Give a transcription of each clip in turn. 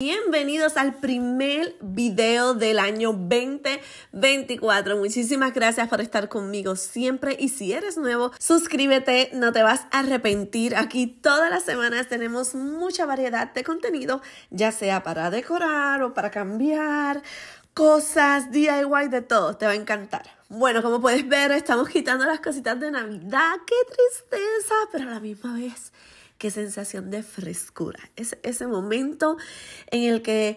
Bienvenidos al primer video del año 2024. Muchísimas gracias por estar conmigo siempre y si eres nuevo, suscríbete, no te vas a arrepentir. Aquí todas las semanas tenemos mucha variedad de contenido, ya sea para decorar o para cambiar cosas, DIY, de todo, te va a encantar. Bueno, como puedes ver, estamos quitando las cositas de Navidad. ¡Qué tristeza! Pero a la misma vez qué sensación de frescura. Es ese momento en el que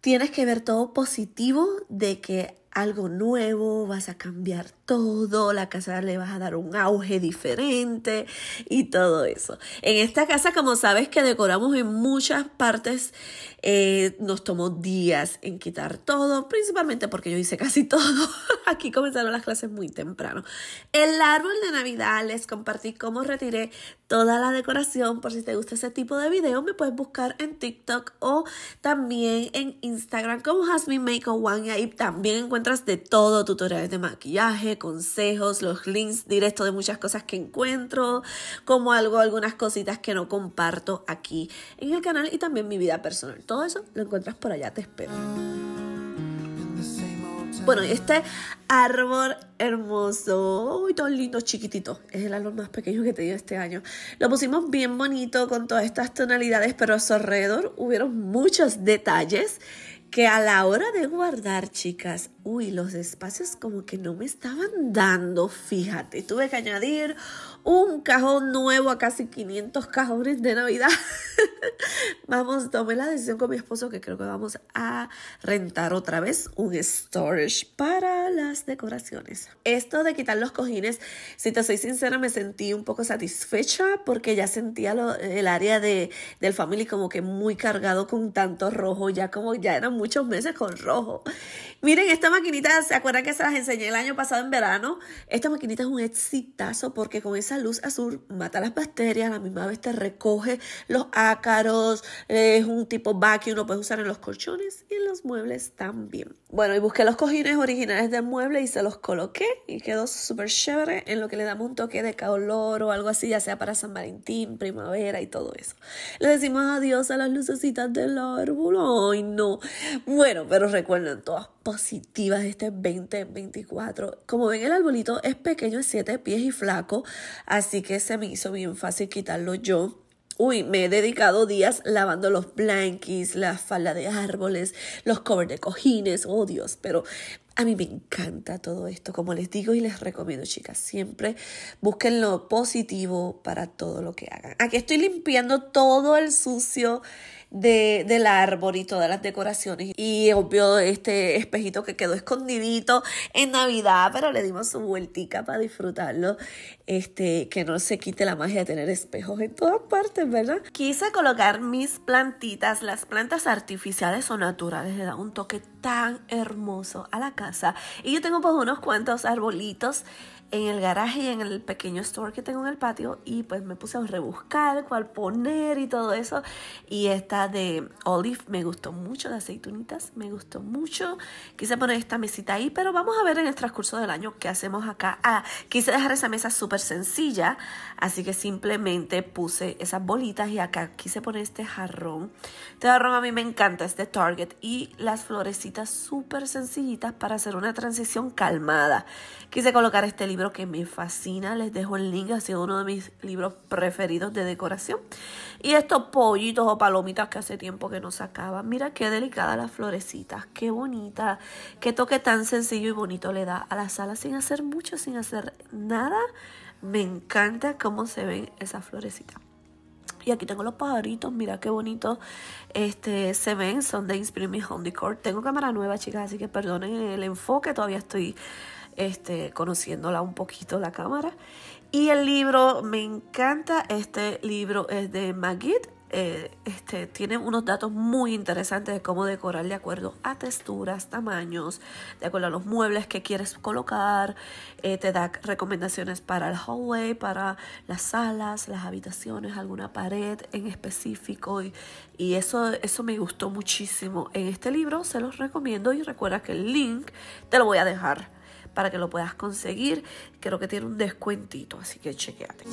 tienes que ver todo positivo de que algo nuevo, vas a cambiar todo, la casa le vas a dar un auge diferente y todo eso. En esta casa, como sabes que decoramos en muchas partes, eh, nos tomó días en quitar todo, principalmente porque yo hice casi todo. Aquí comenzaron las clases muy temprano. El árbol de Navidad, les compartí cómo retiré toda la decoración. Por si te gusta ese tipo de video, me puedes buscar en TikTok o también en Instagram como Jasmine Make One. Y ahí también encuentras de todo, tutoriales de maquillaje, consejos, los links directos de muchas cosas que encuentro, como algo, algunas cositas que no comparto aquí en el canal y también mi vida personal. Todo eso lo encuentras por allá, te espero. Bueno, este árbol hermoso, uy, tan lindo, chiquitito. Es el árbol más pequeño que he tenido este año. Lo pusimos bien bonito con todas estas tonalidades, pero a su alrededor hubieron muchos detalles que a la hora de guardar, chicas, uy, los espacios como que no me estaban dando, fíjate, tuve que añadir un cajón nuevo a casi 500 cajones de Navidad. vamos, tomé la decisión con mi esposo que creo que vamos a rentar otra vez un storage para las decoraciones. Esto de quitar los cojines, si te soy sincera, me sentí un poco satisfecha porque ya sentía el área del family como que muy cargado con tanto rojo, ya como ya eran muchos meses con rojo. Miren, esta maquinita, ¿se acuerdan que se las enseñé el año pasado en verano? Esta maquinita es un exitazo porque con esa luz azul mata las bacterias, a la misma vez te recoge los ácaros, es un tipo vacuum, lo puedes usar en los colchones y en los muebles también. Bueno, y busqué los cojines originales del mueble y se los coloqué y quedó súper chévere en lo que le damos un toque de calor o algo así, ya sea para San Valentín, primavera y todo eso. Le decimos adiós a las lucecitas del árbol. Ay, no. Bueno, pero recuerden todas positivas este 2024. Como ven, el arbolito es pequeño, es 7 pies y flaco, así que se me hizo bien fácil quitarlo yo. Uy, me he dedicado días lavando los blanquis, las faldas de árboles, los covers de cojines, oh Dios, pero a mí me encanta todo esto, como les digo y les recomiendo, chicas, siempre busquen lo positivo para todo lo que hagan. Aquí estoy limpiando todo el sucio de, del árbol y todas las decoraciones. Y obvio este espejito que quedó escondidito en Navidad, pero le dimos su vueltica para disfrutarlo. Este, que no se quite la magia de tener espejos en todas partes, ¿verdad? Quise colocar mis plantitas, las plantas artificiales o naturales, le da un toque tan hermoso a la casa. Y yo tengo pues unos cuantos arbolitos en el garaje y en el pequeño store que tengo en el patio y pues me puse a rebuscar cuál poner y todo eso y esta de Olive me gustó mucho, de aceitunitas me gustó mucho. Quise poner esta mesita ahí, pero vamos a ver en el transcurso del año qué hacemos acá. Ah, quise dejar esa mesa súper sencilla, así que simplemente puse esas bolitas y acá quise poner este jarrón. Este jarrón a mí me encanta, es de Target y las florecitas súper sencillitas para hacer una transición calmada. Quise colocar este libro que me fascina, les dejo el link, ha sido uno de mis libros preferidos de decoración. Y estos pollitos o palomitas que hace tiempo que no sacaba. Mira qué delicada las florecitas, qué bonita, qué toque tan sencillo y bonito le da a la sala sin hacer mucho, sin hacer nada. Me encanta cómo se ven esas florecitas. Y aquí tengo los pajaritos, mira qué bonitos este, se ven, son de Inspire Me Home Decor. Tengo cámara nueva, chicas, así que perdonen el enfoque, todavía estoy este, conociéndola un poquito la cámara. Y el libro, me encanta, este libro es de Magid eh, este, tiene unos datos muy interesantes de cómo decorar de acuerdo a texturas, tamaños, de acuerdo a los muebles que quieres colocar. Eh, te da recomendaciones para el hallway, para las salas, las habitaciones, alguna pared en específico. Y, y eso, eso me gustó muchísimo en este libro. Se los recomiendo y recuerda que el link te lo voy a dejar para que lo puedas conseguir. Creo que tiene un descuentito, así que chequeate.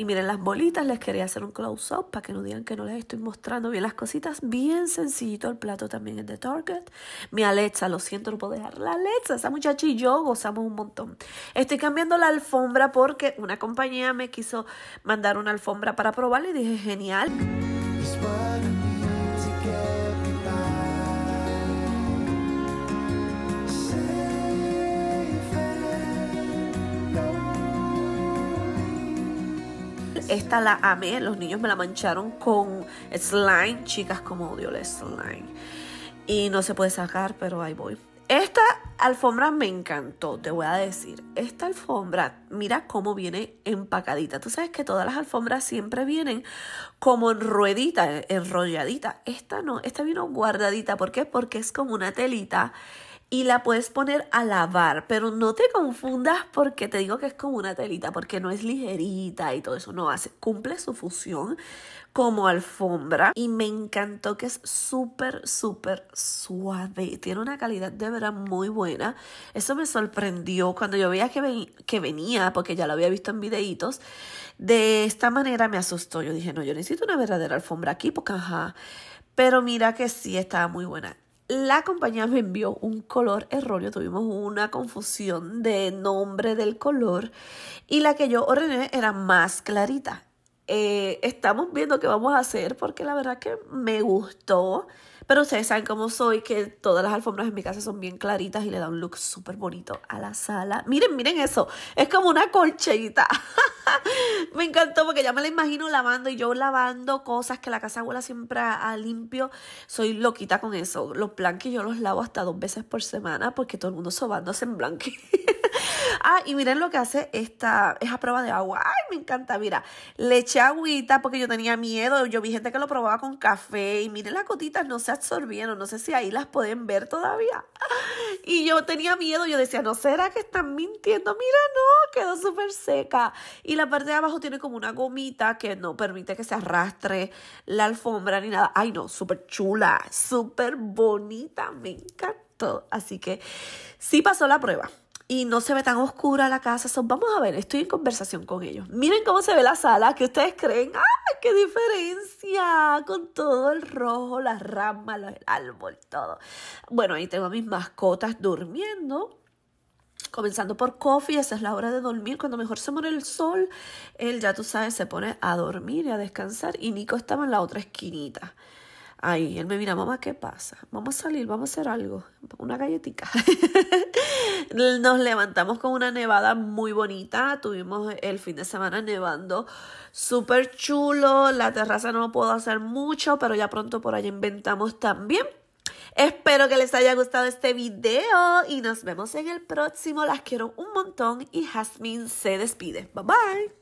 Y miren las bolitas, les quería hacer un close-up para que no digan que no les estoy mostrando bien las cositas. Bien sencillito, el plato también es de Target. Mi Alexa, lo siento, no puedo dejar la Alexa. Esa muchacha y yo gozamos un montón. Estoy cambiando la alfombra porque una compañía me quiso mandar una alfombra para probarla y dije, genial. Esta la amé, los niños me la mancharon con slime. Chicas, como odio el slime. Y no se puede sacar, pero ahí voy. Esta alfombra me encantó, te voy a decir. Esta alfombra, mira cómo viene empacadita. Tú sabes que todas las alfombras siempre vienen como en ruedita, eh, enrolladita. Esta no, esta vino guardadita. ¿Por qué? Porque es como una telita y la puedes poner a lavar, pero no te confundas porque te digo que es como una telita, porque no es ligerita y todo eso, no hace, cumple su función como alfombra y me encantó que es súper, súper suave, tiene una calidad de verdad muy buena, eso me sorprendió cuando yo veía que, que venía, porque ya lo había visto en videitos, de esta manera me asustó, yo dije, no, yo necesito una verdadera alfombra aquí, porque ajá, pero mira que sí está muy buena la compañía me envió un color erróneo, tuvimos una confusión de nombre del color y la que yo ordené era más clarita. Eh, estamos viendo qué vamos a hacer porque la verdad que me gustó, pero ustedes saben cómo soy, que todas las alfombras en mi casa son bien claritas y le da un look súper bonito a la sala. Miren, miren eso, es como una colchita. me encantó porque ya me la imagino lavando y yo lavando cosas que la casa abuela siempre a, limpio. Soy loquita con eso. Los blanques yo los lavo hasta dos veces por semana porque todo el mundo sobando en blanque. Ah, y miren lo que hace esta, esa prueba de agua. Ay, me encanta, mira, le eché agüita porque yo tenía miedo. Yo vi gente que lo probaba con café y miren las gotitas, no se absorbieron. No sé si ahí las pueden ver todavía. Y yo tenía miedo, yo decía, ¿no será que están mintiendo? Mira, no, quedó súper seca. Y la parte de abajo tiene como una gomita que no permite que se arrastre la alfombra ni nada. Ay, no, súper chula, súper bonita, me encantó. Así que sí pasó la prueba y no se ve tan oscura la casa. vamos a ver, estoy en conversación con ellos. Miren cómo se ve la sala, que ustedes creen, ¡ay, qué diferencia! Con todo el rojo, las ramas, el árbol, todo. Bueno, ahí tengo a mis mascotas durmiendo comenzando por coffee, esa es la hora de dormir, cuando mejor se muere el sol, él ya tú sabes se pone a dormir y a descansar y Nico estaba en la otra esquinita ahí. Él me mira, mamá, ¿qué pasa? Vamos a salir, vamos a hacer algo, una galletita. Nos levantamos con una nevada muy bonita, tuvimos el fin de semana nevando, súper chulo, la terraza no puedo hacer mucho, pero ya pronto por ahí inventamos también. Espero que les haya gustado este video y nos vemos en el próximo. Las quiero un montón y Jasmine se despide. Bye bye.